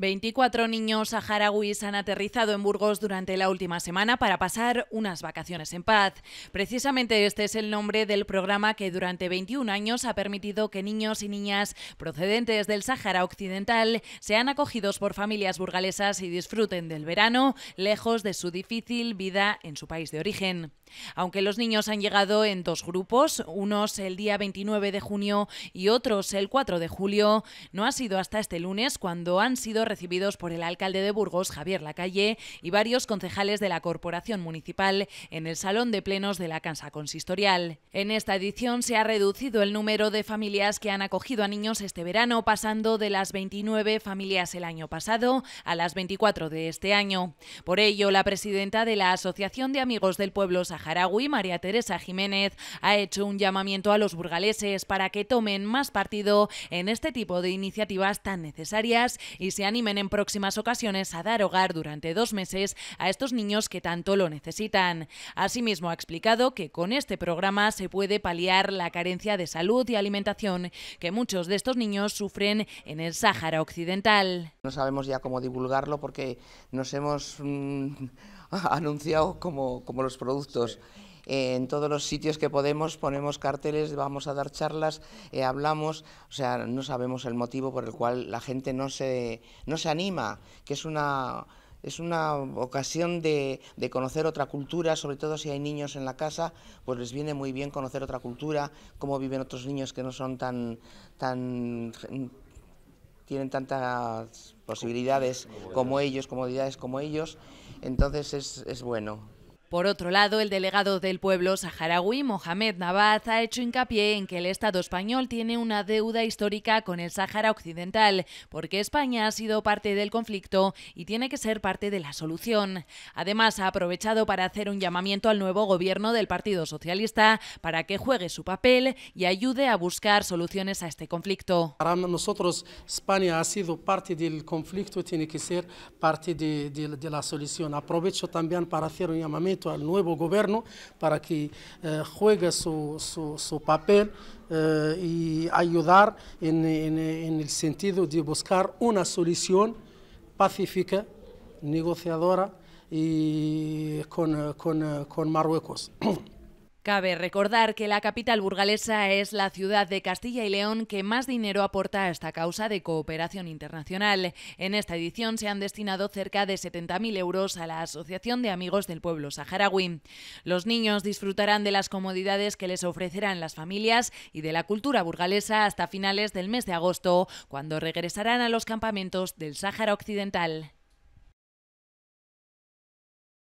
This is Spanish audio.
24 niños saharauis han aterrizado en Burgos durante la última semana para pasar unas vacaciones en paz. Precisamente este es el nombre del programa que durante 21 años ha permitido que niños y niñas procedentes del Sáhara Occidental sean acogidos por familias burgalesas y disfruten del verano lejos de su difícil vida en su país de origen. Aunque los niños han llegado en dos grupos, unos el día 29 de junio y otros el 4 de julio, no ha sido hasta este lunes cuando han sido recibidos por el alcalde de Burgos, Javier Lacalle, y varios concejales de la Corporación Municipal en el Salón de Plenos de la Casa Consistorial. En esta edición se ha reducido el número de familias que han acogido a niños este verano, pasando de las 29 familias el año pasado a las 24 de este año. Por ello, la presidenta de la Asociación de Amigos del Pueblo María Teresa Jiménez, ha hecho un llamamiento a los burgaleses para que tomen más partido en este tipo de iniciativas tan necesarias y se animen en próximas ocasiones a dar hogar durante dos meses a estos niños que tanto lo necesitan. Asimismo, ha explicado que con este programa se puede paliar la carencia de salud y alimentación que muchos de estos niños sufren en el Sáhara Occidental. No sabemos ya cómo divulgarlo porque nos hemos... Mm, anunciado como, como los productos. Eh, en todos los sitios que podemos ponemos carteles, vamos a dar charlas, eh, hablamos, o sea, no sabemos el motivo por el cual la gente no se, no se anima, que es una, es una ocasión de, conocer otra cultura, sobre todo si hay niños en la casa, pues les viene muy bien conocer otra cultura, cómo viven otros niños que no son tan, tan tienen tantas posibilidades como ellos, comodidades como ellos, entonces es, es bueno. Por otro lado, el delegado del pueblo saharaui, Mohamed Nabaz, ha hecho hincapié en que el Estado español tiene una deuda histórica con el Sáhara Occidental, porque España ha sido parte del conflicto y tiene que ser parte de la solución. Además, ha aprovechado para hacer un llamamiento al nuevo gobierno del Partido Socialista para que juegue su papel y ayude a buscar soluciones a este conflicto. Para nosotros, España ha sido parte del conflicto, y tiene que ser parte de la solución. Aprovecho también para hacer un llamamiento al nuevo gobierno para que eh, juegue su, papel eh, y ayudar en, el sentido de buscar una solución pacífica, negociadora y con eh, Marruecos. Cabe recordar que la capital burgalesa es la ciudad de Castilla y León que más dinero aporta a esta causa de cooperación internacional. En esta edición se han destinado cerca de 70.000 euros a la Asociación de Amigos del Pueblo Saharaui. Los niños disfrutarán de las comodidades que les ofrecerán las familias y de la cultura burgalesa hasta finales del mes de agosto, cuando regresarán a los campamentos del Sáhara Occidental.